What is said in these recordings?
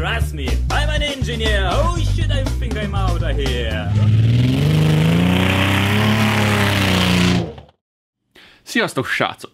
Trust me, I'm an engineer. Oh shit, I think I'm out of here. Sziasztok, srácok!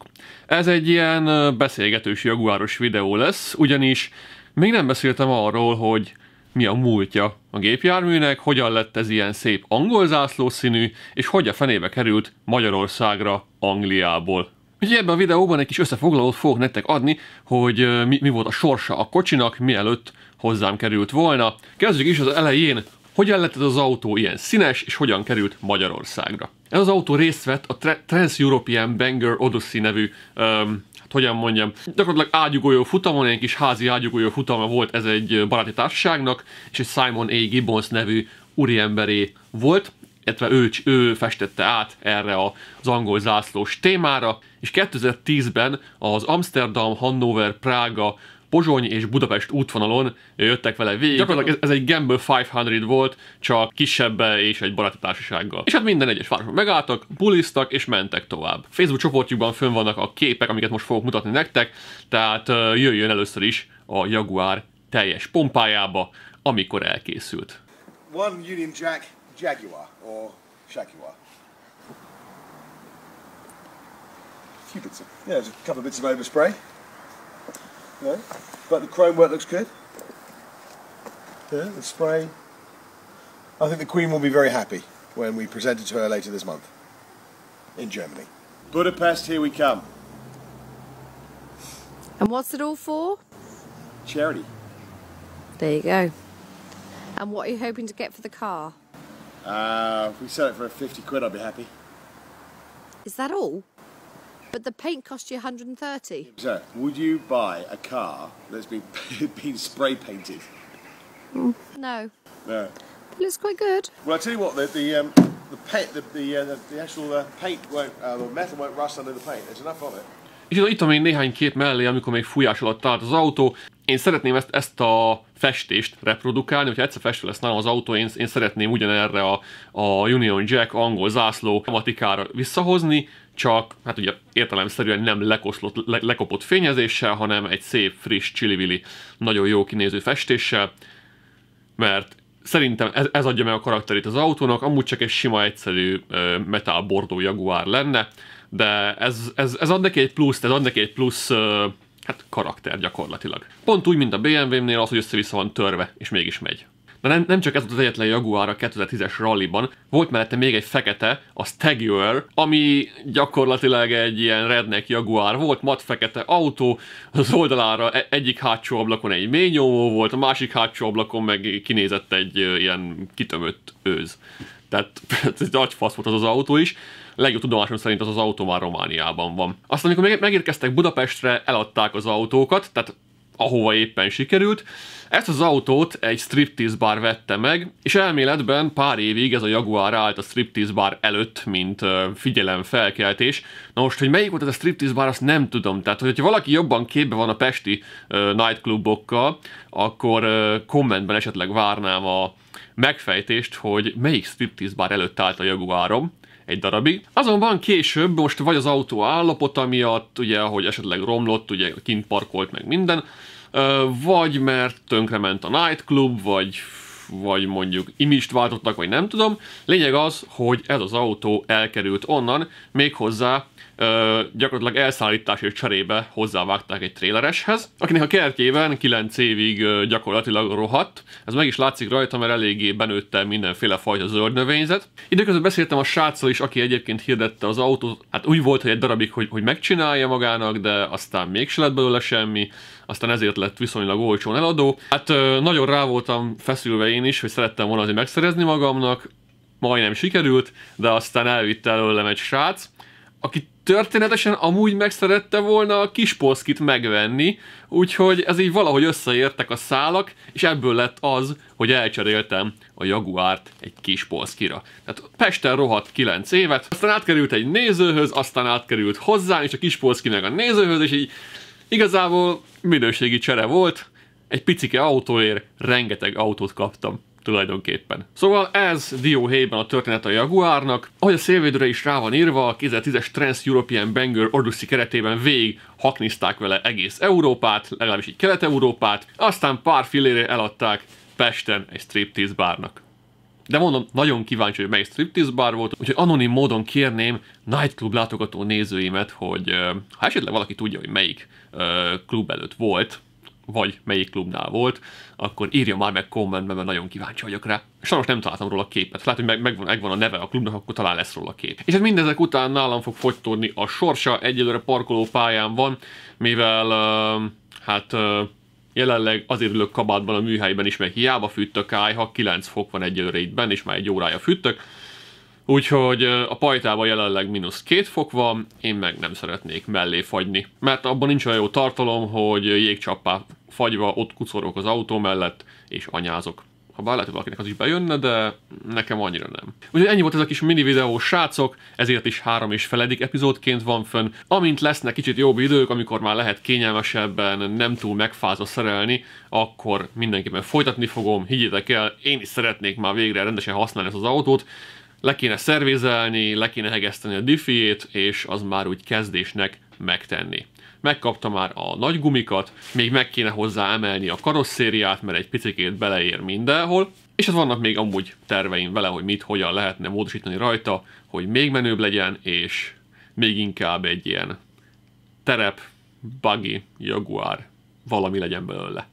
Ez egy ilyen beszélgetős jaguáros videó lesz, ugyanis még nem beszéltem arról, hogy mi a múltja a gépjárműnek, hogyan lett ez ilyen szép angol zászlószínű, és hogy a fenébe került Magyarországra Angliából. Ugye ebben a videóban egy kis összefoglalót fogok nektek adni, hogy mi, mi volt a sorsa a kocsinak, mielőtt hozzám került volna. Kezdjük is az elején, hogyan lett ez az autó ilyen színes, és hogyan került Magyarországra. Ez az autó részt vett a Trans-European Banger Odyssey nevű um, hát hogyan mondjam, gyakorlatilag ágyugójó futamon, egy kis házi ágyugójó futama volt ez egy baráti társaságnak, és egy Simon A. Gibbons nevű úriemberé volt, illetve ő, ő festette át erre az angol zászlós témára, és 2010-ben az Amsterdam, Hannover, Prága, Pozsony és Budapest útvonalon jöttek vele végig. Gyakorlatilag ez, ez egy Gamble 500 volt, csak kisebb és egy baráti társasággal. És hát minden egyes városban megálltak, bulisztak és mentek tovább. Facebook csoportjukban fönn vannak a képek, amiket most fogok mutatni nektek, tehát jöjjön először is a Jaguar teljes pompájába, amikor elkészült. One Union Jack Jaguar, or Jaguar. A few bits of, yeah, a couple of bits of overspray. Yeah. But the chrome work looks good. Yeah, the spray. I think the Queen will be very happy when we present it to her later this month in Germany. Budapest, here we come. And what's it all for? Charity. There you go. And what are you hoping to get for the car? Uh, if we sell it for 50 quid, I'd be happy. Is that all? But the paint cost you 130. Sir, would you buy a car that's been been spray painted? Mm. No. No. It looks quite good. Well, I tell you what, the the um, the, paint, the, the, uh, the, actual uh, paint won't, uh, the metal won't rust under the paint. There's enough of it. És itt, itt ami néhány kép mellé, amikor még fújás alatt állt az autó, én szeretném ezt, ezt a festést reprodukálni, hogyha egyszer festve lesz nálam az autó, én, én szeretném ugyanerre a, a Union Jack angol zászló tematikára visszahozni, csak hát ugye értelemszerűen nem lekoszlott, le, lekopott fényezéssel, hanem egy szép, friss, csili nagyon jó kinéző festéssel, mert szerintem ez, ez adja meg a karakterét az autónak, amúgy csak egy sima, egyszerű metal bordó Jaguar lenne, de ez, ez, ez ad neki egy plusz, ez ad neki egy plusz Hát karakter gyakorlatilag. Pont úgy, mint a BMW-nél az, hogy össze-vissza van törve, és mégis megy. De nem, nem csak ez volt az egyetlen Jaguar a 2010-es rallyban volt mellette még egy fekete, a Staguar, ami gyakorlatilag egy ilyen redneck Jaguar volt, mat fekete autó, az oldalára e- egyik hátsó ablakon egy mélynyomó volt, a másik hátsó ablakon meg kinézett egy ilyen kitömött őz. Tehát ez egy nagy fasz volt az az autó is. Legjobb tudomásom szerint az az autó már Romániában van. Aztán amikor megérkeztek Budapestre, eladták az autókat, tehát ahova éppen sikerült. Ezt az autót egy striptease bar vette meg, és elméletben pár évig ez a Jaguar állt a striptease bar előtt, mint figyelemfelkeltés. Na most, hogy melyik volt ez a striptease bar, azt nem tudom. Tehát, hogyha valaki jobban képbe van a pesti uh, nightclubokkal, akkor uh, kommentben esetleg várnám a, megfejtést, hogy melyik striptease bár előtt állt a Jaguárom, egy darabig. Azonban később most vagy az autó állapota miatt, ugye, hogy esetleg romlott, ugye kint parkolt meg minden, vagy mert tönkrement a nightclub, vagy vagy mondjuk imist váltottak, vagy nem tudom. Lényeg az, hogy ez az autó elkerült onnan, méghozzá ö, gyakorlatilag elszállításért cserébe hozzávágták egy trélereshez, akinek a kertjében 9 évig ö, gyakorlatilag rohadt. Ez meg is látszik rajta, mert eléggé benőtte mindenféle fajta zöld növényzet. Időközben beszéltem a sráccal is, aki egyébként hirdette az autót. Hát úgy volt, hogy egy darabig, hogy, hogy megcsinálja magának, de aztán mégse lett belőle semmi aztán ezért lett viszonylag olcsón eladó. Hát ö, nagyon rá voltam feszülve én is, hogy szerettem volna azért megszerezni magamnak, majdnem sikerült, de aztán elvitte előlem egy srác, aki történetesen amúgy megszerette volna a poszkit megvenni, úgyhogy ez így valahogy összeértek a szálak, és ebből lett az, hogy elcseréltem a Jaguárt egy poszkira. Tehát Pesten rohadt 9 évet, aztán átkerült egy nézőhöz, aztán átkerült hozzá, és a poszki meg a nézőhöz, és így igazából minőségi csere volt, egy picike autóért rengeteg autót kaptam tulajdonképpen. Szóval ez dióhéjban a történet a Jaguárnak, ahogy a szélvédőre is rá van írva, a 2010-es Trans-European Banger Odyssey keretében végig haknizták vele egész Európát, legalábbis így Kelet-Európát, aztán pár filére eladták Pesten egy striptease bárnak. De mondom, nagyon kíváncsi, hogy melyik striptease bár volt, úgyhogy anonim módon kérném nightclub látogató nézőimet, hogy ha esetleg valaki tudja, hogy melyik uh, klub előtt volt, vagy melyik klubnál volt, akkor írja már meg kommentbe, mert nagyon kíváncsi vagyok rá. Sajnos nem találtam róla képet. Lehet, hogy megvan, megvan a neve a klubnak, akkor talán lesz róla kép. És ez mindezek után nálam fog fogytódni a sorsa, egyelőre pályán van, mivel uh, hát uh, Jelenleg azért ülök kabátban a műhelyben is, mert hiába fűtök ha 9 fok van egyelőre itt benne, és már egy órája fűtök, Úgyhogy a pajtában jelenleg mínusz két fok van, én meg nem szeretnék mellé fagyni. Mert abban nincs olyan jó tartalom, hogy jégcsappá fagyva ott kucorok az autó mellett, és anyázok. Ha bár lehet, hogy valakinek az is bejönne, de nekem annyira nem. Úgyhogy ennyi volt ez a kis mini videó, srácok, ezért is három és feledik epizódként van fönn. Amint lesznek kicsit jobb idők, amikor már lehet kényelmesebben, nem túl megfázva szerelni, akkor mindenképpen folytatni fogom, higgyétek el, én is szeretnék már végre rendesen használni ezt az autót, le kéne szervizelni, le kéne hegeszteni a diffiét, és az már úgy kezdésnek megtenni. Megkapta már a nagy gumikat, még meg kéne hozzá emelni a karosszériát, mert egy picikét beleér mindenhol, és hát vannak még amúgy terveim vele, hogy mit, hogyan lehetne módosítani rajta, hogy még menőbb legyen, és még inkább egy ilyen terep, buggy, jaguar, valami legyen belőle.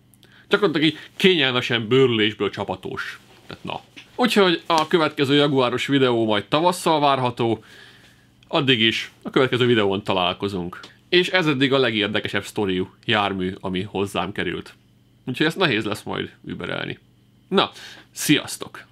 Csak így kényelmesen bőrülésből csapatos. Tehát na. Úgyhogy a következő Jaguáros videó majd tavasszal várható, addig is a következő videón találkozunk. És ez eddig a legérdekesebb sztoriú jármű, ami hozzám került. Úgyhogy ezt nehéz lesz majd überelni. Na, sziasztok!